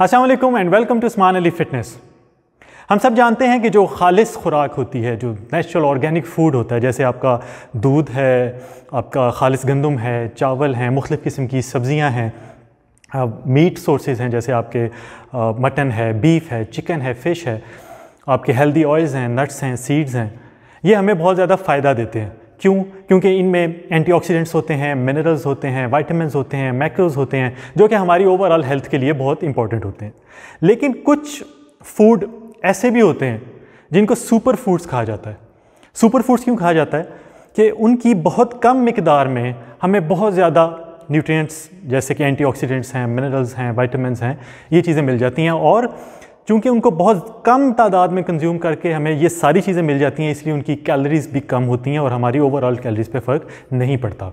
Aslam and welcome to स्मान Ali fitness हम सब जानते हैं कि जो खालिस खुराक होती है जो नेचुरल ऑर्गेनिक फूड होता है जैसे आपका दूध है आपका खालिस गंदम है चावल हैं मुख्तफ़ किस्म की सब्ज़ियाँ हैं मीट सोर्सेज हैं जैसे आपके मटन है बीफ है चिकन है फ़िश है आपके हेल्दी ऑयल्स हैं नट्स हैं सीड्स हैं ये हमें बहुत ज़्यादा फ़ायदा देते हैं क्यों क्योंकि इनमें एंटीऑक्सीडेंट्स होते हैं मिनरल्स होते हैं वाइटमिन होते हैं मैक्रोज होते हैं जो कि हमारी ओवरऑल हेल्थ के लिए बहुत इंपॉर्टेंट होते हैं लेकिन कुछ फूड ऐसे भी होते हैं जिनको सुपर फूड्स कहा जाता है सुपर फूड्स क्यों कहा जाता है कि उनकी बहुत कम मकदार में हमें बहुत ज़्यादा न्यूट्रिएंट्स जैसे कि एंटीऑक्सीडेंट्स हैं मिनरल्स हैं वाइटमिन हैं ये चीज़ें मिल जाती हैं और क्योंकि उनको बहुत कम तादाद में कंज्यूम करके हमें ये सारी चीज़ें मिल जाती हैं इसलिए उनकी कैलोरीज़ भी कम होती हैं और हमारी ओवरऑल कैलोरीज़ पे फ़र्क नहीं पड़ता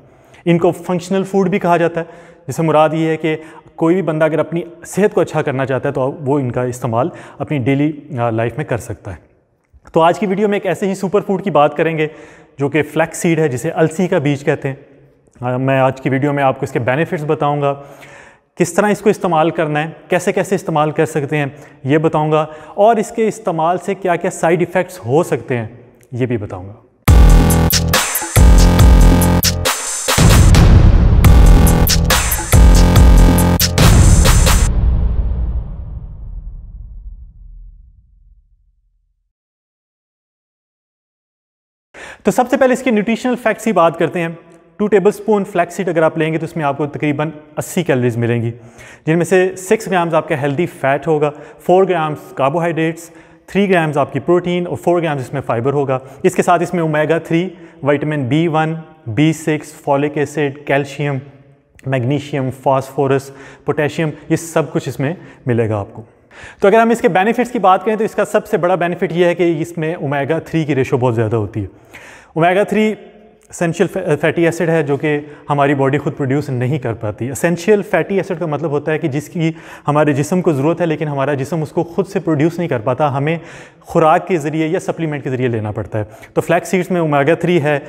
इनको फंक्शनल फूड भी कहा जाता है जिससे मुराद ये है कि कोई भी बंदा अगर अपनी सेहत को अच्छा करना चाहता है तो वो इनका इस्तेमाल अपनी डेली लाइफ में कर सकता है तो आज की वीडियो में एक ऐसे ही सुपर फूड की बात करेंगे जो कि फ्लैक्स सीड है जिसे अलसी का बीज कहते हैं मैं आज की वीडियो में आपको इसके बेनिफिट्स बताऊंगा किस तरह इसको इस्तेमाल करना है कैसे कैसे इस्तेमाल कर सकते हैं ये बताऊंगा और इसके इस्तेमाल से क्या क्या साइड इफ़ेक्ट्स हो सकते हैं ये भी बताऊंगा तो सबसे पहले इसके न्यूट्रिशनल फैक्ट्स की बात करते हैं टू टेबल स्पून फ्लैक्सीड अगर आप लेंगे तो इसमें आपको तकरीबन 80 कैलोरीज मिलेंगी जिनमें से 6 ग्राम्स आपका हेल्दी फैट होगा 4 ग्राम्स कार्बोहाइड्रेट्स 3 ग्राम्स आपकी प्रोटीन और 4 ग्राम्स इसमें फाइबर होगा इसके साथ इसमें omega 3 vitamin B one B six folic acid calcium magnesium phosphorus potassium ये सब कुछ इसमें मिलेगा आपको तो अगर हम इसके बेनिफिट्स की बात करें तो इसका सबसे बड़ा बेनिफिट ये है कि इसमें ओमेगा थ्री की रेशो बहुत ज़्यादा होती है omega three essential fatty acid है जो कि हमारी बॉडी खुद प्रोड्यूस नहीं कर पाती असेंशियल फैटी एसिड का मतलब होता है कि जिसकी हमारे जिसम को ज़रूरत है लेकिन हमारा जिसम उसको खुद से प्रोड्यूस नहीं कर पाता हमें खुराक के ज़रिए या सप्लीमेंट के ज़रिए लेना पड़ता है तो फ्लैक्स सीड्स में उमागा थ्री है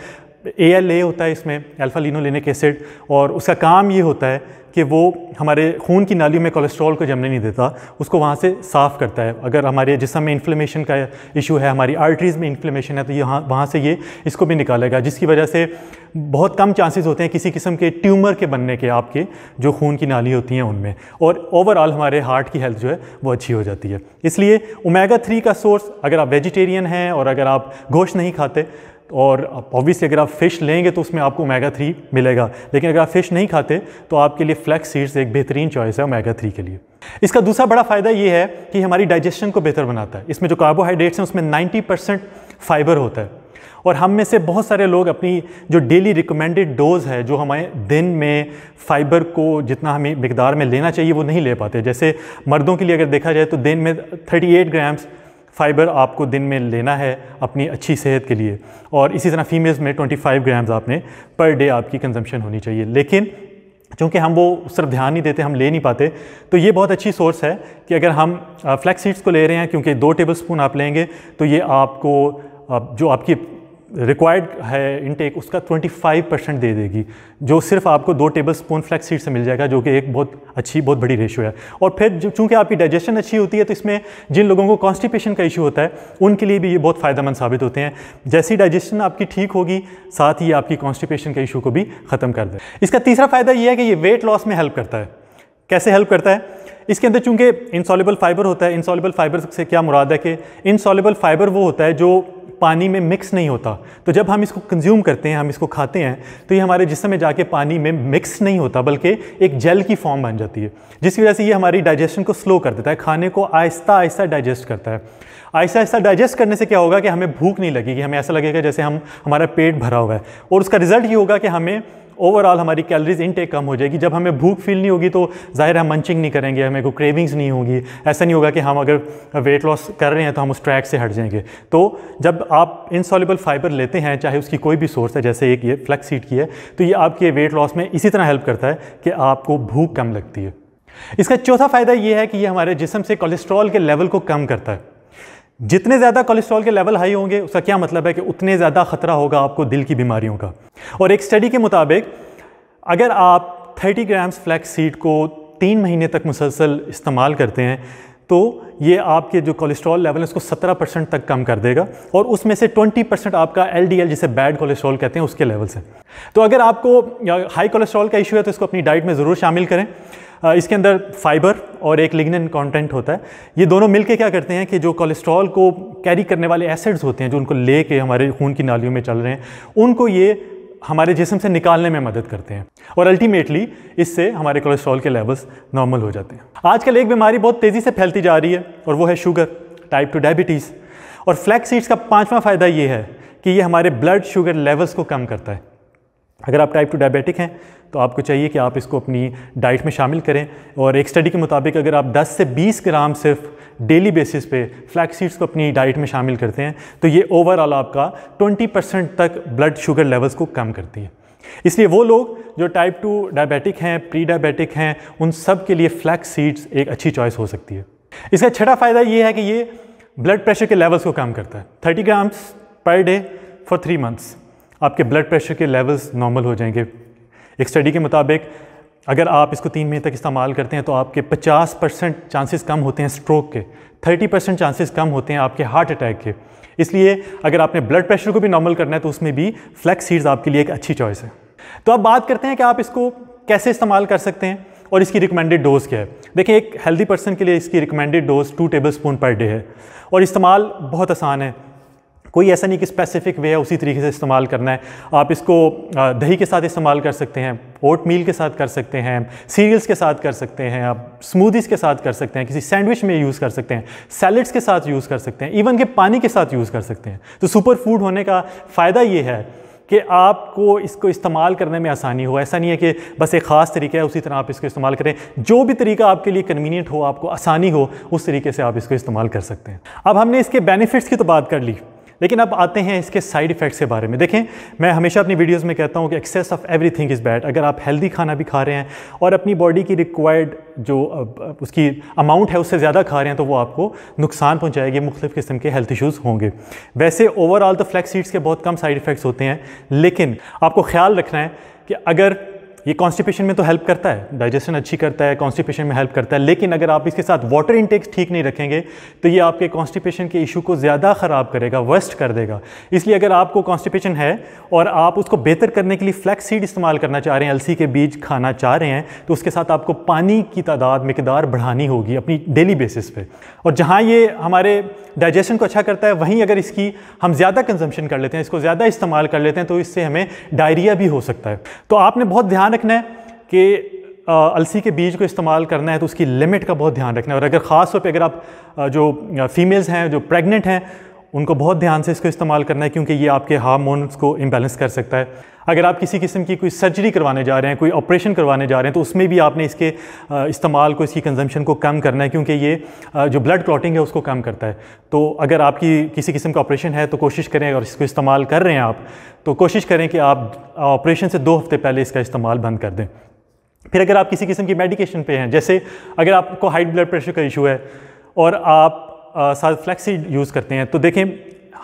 ए एल ए होता है इसमें अल्फ़ा लिनोलिनिक एसिड और उसका काम ये होता है कि वो हमारे खून की नालियों में कोलेस्ट्रॉल को जमने नहीं देता उसको वहाँ से साफ़ करता है अगर हमारे जिसम में इन्फ्लेमेशन का इशू है हमारी आर्टरीज़ में इन्फ्लेमेशन है तो यहाँ वहाँ से ये इसको भी निकालेगा जिसकी वजह से बहुत कम चांसेस होते हैं किसी किस्म के ट्यूमर के बनने के आपके जो खून की नाली होती हैं उनमें और ओवरऑल हमारे हार्ट की हेल्थ जो है वो अच्छी हो जाती है इसलिए ओमेगा थ्री का सोर्स अगर आप वेजिटेरियन हैं और अगर आप गोश्त नहीं खाते और ऑब्वियसली अगर आप फ़िश लेंगे तो उसमें आपको ओमेगा थ्री मिलेगा लेकिन अगर आप फ़िश नहीं खाते तो आपके लिए फ्लैक्स सीड्स एक बेहतरीन चॉइस है ओमेगा थ्री के लिए इसका दूसरा बड़ा फ़ायदा ये है कि हमारी डाइजेशन को बेहतर बनाता है इसमें जो कार्बोहाइड्रेट्स हैं उसमें नाइन्टी फाइबर होता है और हम में से बहुत सारे लोग अपनी जो डेली रिकमेंडेड डोज़ है जो हमें दिन में फाइबर को जितना हमें मकदार में लेना चाहिए वो नहीं ले पाते जैसे मर्दों के लिए अगर देखा जाए तो दिन में 38 ग्राम्स फ़ाइबर आपको दिन में लेना है अपनी अच्छी सेहत के लिए और इसी तरह फीमेल्स में 25 ग्राम्स आपने पर डे आपकी कंजम्पशन होनी चाहिए लेकिन चूँकि हम वो उस तरफ ध्यान नहीं देते हम ले नहीं पाते तो ये बहुत अच्छी सोर्स है कि अगर हम फ्लैक्स सीड्स को ले रहे हैं क्योंकि दो टेबल स्पून आप लेंगे तो ये आपको जो आपकी रिक्वायर्ड है इनटेक उसका 25 परसेंट दे देगी जो सिर्फ आपको दो टेबल स्पून फ्लैक्स सीड से मिल जाएगा जो कि एक बहुत अच्छी बहुत बड़ी रेशो है और फिर चूंकि आपकी डाइजेशन अच्छी होती है तो इसमें जिन लोगों को कॉन्स्टिपेशन का इशू होता है उनके लिए भी ये बहुत फ़ायदेमंद साबित होते हैं जैसी डाइजेशन आपकी ठीक होगी साथ ही आपकी कॉन्स्टिपेशन के इशू को भी ख़त्म कर दे इसका तीसरा फ़ायदा यह है कि ये वेट लॉस में हेल्प करता है कैसे हेल्प करता है इसके अंदर चूंकि इंसॉलेबल फाइबर होता है इंसॉलेबल फाइबर से क्या मुराद है कि इंसॉलेबल फाइबर वो होता है जो पानी में मिक्स नहीं होता तो जब हम इसको कंज्यूम करते हैं हम इसको खाते हैं तो ये हमारे जिसम में जाके पानी में मिक्स नहीं होता बल्कि एक जेल की फॉर्म बन जाती है जिसकी वजह से ये हमारी डाइजेशन को स्लो कर देता है खाने को आहिस्ता आहिस्ता डाइजेस्ट करता है आहिस्ता आहिस्ता डाइजेस्ट करने से क्या होगा कि हमें भूख नहीं लगेगी हमें ऐसा लगेगा जैसे हम हमारा पेट भरा हुआ है और उसका रिजल्ट ये होगा कि हमें ओवरऑल हमारी कैलरीज इनटेक कम हो जाएगी जब हमें भूख फील नहीं होगी तो ज़ाहिर हम मंचिंग नहीं करेंगे हमें को क्रेविंग्स नहीं होगी ऐसा नहीं होगा कि हम अगर वेट लॉस कर रहे हैं तो हम उस ट्रैक से हट जाएंगे तो जब आप इंसॉलिबल फाइबर लेते हैं चाहे उसकी कोई भी सोर्स है जैसे एक ये फ्लैक्सीड की है तो ये आपके वेट लॉस में इसी तरह हेल्प करता है कि आपको भूख कम लगती है इसका चौथा फ़ायदा यह है कि ये हमारे जिसम से कोलेस्ट्रॉल के लेवल को कम करता है जितने ज़्यादा कोलेस्ट्रॉल के लेवल हाई होंगे उसका क्या मतलब है कि उतने ज़्यादा ख़तरा होगा आपको दिल की बीमारियों का और एक स्टडी के मुताबिक अगर आप 30 ग्राम्स फ्लैक्स सीड को तीन महीने तक मुसलसल इस्तेमाल करते हैं तो ये आपके जो कोलेस्ट्रॉल लेवल है उसको 17 परसेंट तक कम कर देगा और उसमें से 20 परसेंट आपका एल जिसे बैड कोलेस्ट्रॉल कहते हैं उसके लेवल से तो अगर आपको हाई कोलेस्ट्रॉल का इशू है तो इसको अपनी डाइट में ज़रूर शामिल करें इसके अंदर फाइबर और एक लिग्निन कंटेंट होता है ये दोनों मिलके क्या करते हैं कि जो कोलेस्ट्रॉल को कैरी करने वाले एसिड्स होते हैं जो उनको ले के हमारे खून की नालियों में चल रहे हैं उनको ये हमारे जिसम से निकालने में मदद करते हैं और अल्टीमेटली इससे हमारे कोलेस्ट्रॉल के लेवल्स नॉर्मल हो जाते हैं आजकल एक बीमारी बहुत तेज़ी से फैलती जा रही है और वो है शुगर टाइप टू डायबिटीज़ और फ्लैक्स सीड्स का पाँचवा फ़ायदा ये है कि ये हमारे ब्लड शुगर लेवल्स को कम करता है अगर आप टाइप टू डायबिटिक हैं तो आपको चाहिए कि आप इसको अपनी डाइट में शामिल करें और एक स्टडी के मुताबिक अगर आप 10 से 20 ग्राम सिर्फ डेली बेसिस पे फ्लैक्स सीड्स को अपनी डाइट में शामिल करते हैं तो ये ओवरऑल आपका 20 परसेंट तक ब्लड शुगर लेवल्स को कम करती है इसलिए वो लोग जो टाइप टू डायबिटिक हैं प्री डायबिटिक हैं उन सब के लिए फ्लैक्स सीड्स एक अच्छी चॉइस हो सकती है इसका छठा फ़ायदा ये है कि ये ब्लड प्रेशर के लेवल्स को कम करता है thirty grams per day for three months आपके ब्लड प्रेशर के लेवल्स नॉर्मल हो जाएंगे एक स्टडी के मुताबिक अगर आप इसको तीन महीने तक इस्तेमाल करते हैं तो आपके 50 परसेंट चांसेस कम होते हैं स्ट्रोक के 30 परसेंट चांसेस कम होते हैं आपके हार्ट अटैक के इसलिए अगर आपने ब्लड प्रेशर को भी नॉर्मल करना है तो उसमें भी फ्लैक्स सीड्स आपके लिए एक अच्छी चॉइस है तो अब बात करते हैं कि आप इसको कैसे इस्तेमाल कर सकते हैं और इसकी रिकमेंडेड डोज़ क्या है देखिए एक हेल्दी पर्सन के लिए इसकी recommended dose two tablespoon per day है और इस्तेमाल बहुत आसान है कोई ऐसा नहीं कि स्पेसिफिक वे है उसी तरीके से इस्तेमाल करना है आप इसको दही के साथ इस्तेमाल कर सकते हैं ओट मील के साथ कर सकते हैं सीरियल्स के साथ कर सकते हैं आप स्मूदीज़ के साथ कर सकते हैं किसी सैंडविच में यूज़ कर सकते हैं सैलड्स के साथ यूज़ कर सकते हैं इवन के पानी के साथ यूज़ कर सकते हैं तो सुपर फूड होने का फ़ायदा ये है कि आपको इसको इस्तेमाल करने में आसानी हो ऐसा नहीं है कि बस एक ख़ास तरीका है उसी तरह आप इसको इस्तेमाल करें जो भी तरीका आपके लिए कन्वीनियंट हो आपको आसानी हो उस तरीके से आप इसको इस्तेमाल कर सकते हैं अब हमने इसके बेनिफिट्स की तो बात कर ली लेकिन अब आते हैं इसके साइड इफ़ेक्ट्स के बारे में देखें मैं हमेशा अपनी वीडियोस में कहता हूँ कि excess of everything is bad अगर आप हेल्दी खाना भी खा रहे हैं और अपनी बॉडी की रिक्वायर्ड जो उसकी अमाउंट है उससे ज़्यादा खा रहे हैं तो वो आपको नुकसान पहुँचाएगी मुख्तु किस्म के हेल्थ इशूज़ होंगे वैसे ओवरऑल तो फ्लैक्स सीड्स के बहुत कम साइड इफ़ेक्ट्स होते हैं लेकिन आपको ख्याल रखना है कि अगर ये कॉन्स्टिपेशन में तो हेल्प करता है डाइजेशन अच्छी करता है कॉन्स्टिपेशन में हेल्प करता है लेकिन अगर आप इसके साथ वाटर इंटेक्स ठीक नहीं रखेंगे तो ये आपके कॉन्स्टिपेशन के इशू को ज़्यादा ख़राब करेगा वर्स्ट कर देगा इसलिए अगर आपको कॉन्स्टिपेशन है और आप उसको बेहतर करने के लिए फ्लैक्स सीड इस्तेमाल करना चाह रहे हैं अलसी के बीज खाना चाह रहे हैं तो उसके साथ आपको पानी की तादाद मकदार बढ़ानी होगी अपनी डेली बेसिस पर और जहाँ ये हमारे डाइजेशन को अच्छा करता है वहीं अगर इसकी हम ज़्यादा कंजम्पशन कर लेते हैं इसको ज़्यादा इस्तेमाल कर लेते हैं तो इससे हमें डायरिया भी हो सकता है तो आपने बहुत ध्यान रखना है कि अलसी के बीज को इस्तेमाल करना है तो उसकी लिमिट का बहुत ध्यान रखना है और अगर ख़ास तौर पर अगर आप जो फीमेल्स हैं जो प्रेग्नेंट हैं उनको बहुत ध्यान से इसको इस्तेमाल करना है क्योंकि ये आपके हार्मोन्स को इम्बेलेंस कर सकता है अगर आप किसी किस्म की कोई सर्जरी करवाने जा रहे हैं कोई ऑपरेशन करवाने जा रहे हैं तो उसमें भी आपने इसके इस्तेमाल को इसकी कंजम्पशन को कम करना है क्योंकि ये जो ब्लड क्लॉटिंग है उसको कम करता है तो अगर आपकी किसी किस्म का ऑपरेशन है तो कोशिश करें अगर इसको इस्तेमाल कर रहे हैं आप तो कोशिश करें कि आप ऑपरेशन से दो हफ्ते पहले इसका इस्तेमाल बंद कर दें फिर अगर आप किसी किस्म की मेडिकेशन पर हैं जैसे अगर आपको हाई ब्लड प्रेशर का इशू है और आप फ्लैक्सी यूज़ करते हैं तो देखें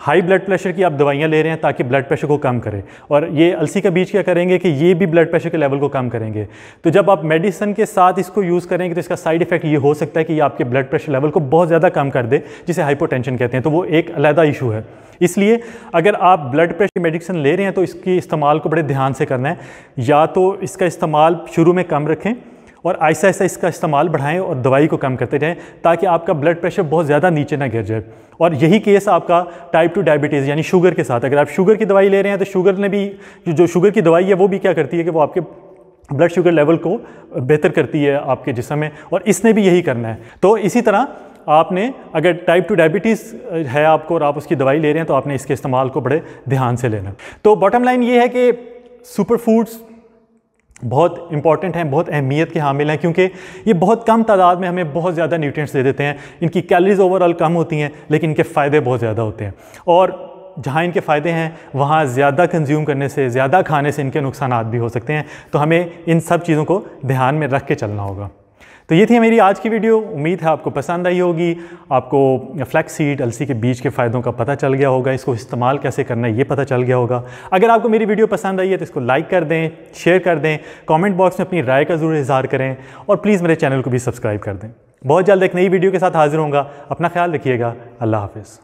हाई ब्लड प्रेशर की आप दवाइयाँ ले रहे हैं ताकि ब्लड प्रेशर को कम करें और ये अलसी का बीज क्या करेंगे कि ये भी ब्लड प्रेशर के लेवल को कम करेंगे तो जब आप मेडिसन के साथ इसको यूज़ करेंगे तो इसका साइड इफेक्ट ये हो सकता है कि ये आपके ब्लड प्रेशर लेवल को बहुत ज़्यादा कम कर दे जिसे हाइपोटेंशन कहते हैं तो वो एक अलहदा इशू है इसलिए अगर आप ब्लड प्रेशर मेडिसिन ले रहे हैं तो इसके इस्तेमाल को बड़े ध्यान से करना है या तो इसका इस्तेमाल शुरू में कम रखें और ऐसा ऐसा इसका इस्तेमाल बढ़ाएं और दवाई को कम करते रहें ताकि आपका ब्लड प्रेशर बहुत ज़्यादा नीचे ना गिर जाए और यही केस आपका टाइप टू डायबिटीज़ यानी शुगर के साथ अगर आप शुगर की दवाई ले रहे हैं तो शुगर ने भी जो शुगर की दवाई है वो भी क्या करती है कि वो आपके ब्लड शुगर लेवल को बेहतर करती है आपके जिसम में और इसने भी यही करना है तो इसी तरह आपने अगर टाइप टू डायबिटीज़ है आपको और आप उसकी दवाई ले रहे हैं तो आपने इसके इस्तेमाल को बड़े ध्यान से लेना तो बॉटम लाइन ये है कि सुपर फूड्स बहुत इंपॉर्टेंट हैं बहुत अहमियत के हामिल हैं क्योंकि ये बहुत कम तादाद में हमें बहुत ज़्यादा न्यूट्रिएंट्स दे देते हैं इनकी कैलरीज ओवरऑल कम होती हैं लेकिन इनके फ़ायदे बहुत ज़्यादा होते हैं और जहाँ इनके फ़ायदे हैं वहाँ ज़्यादा कंज्यूम करने से ज़्यादा खाने से इनके नुकसान भी हो सकते हैं तो हमें इन सब चीज़ों को ध्यान में रख के चलना होगा तो ये थी मेरी आज की वीडियो उम्मीद है आपको पसंद आई होगी आपको फ्लैक्स सीड अलसी के बीज के फ़ायदों का पता चल गया होगा इसको इस्तेमाल कैसे करना है ये पता चल गया होगा अगर आपको मेरी वीडियो पसंद आई है तो इसको लाइक कर दें शेयर कर दें कॉमेंट बॉक्स में अपनी राय का ज़रूर इजहार करें और प्लीज़ मेरे चैनल को भी सब्सक्राइब कर दें बहुत जल्द एक नई वीडियो के साथ हाजिर होंगे अपना ख्याल रखिएगा अल्लाह हाफिज़